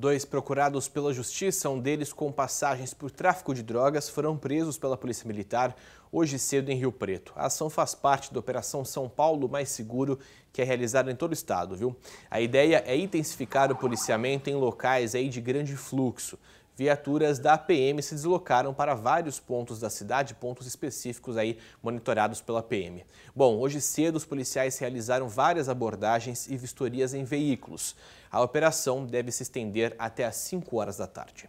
Dois procurados pela justiça, um deles com passagens por tráfico de drogas, foram presos pela Polícia Militar hoje cedo em Rio Preto. A ação faz parte da Operação São Paulo Mais Seguro, que é realizada em todo o estado, viu? A ideia é intensificar o policiamento em locais aí de grande fluxo viaturas da PM se deslocaram para vários pontos da cidade, pontos específicos aí monitorados pela PM. Bom, hoje cedo os policiais realizaram várias abordagens e vistorias em veículos. A operação deve se estender até às 5 horas da tarde.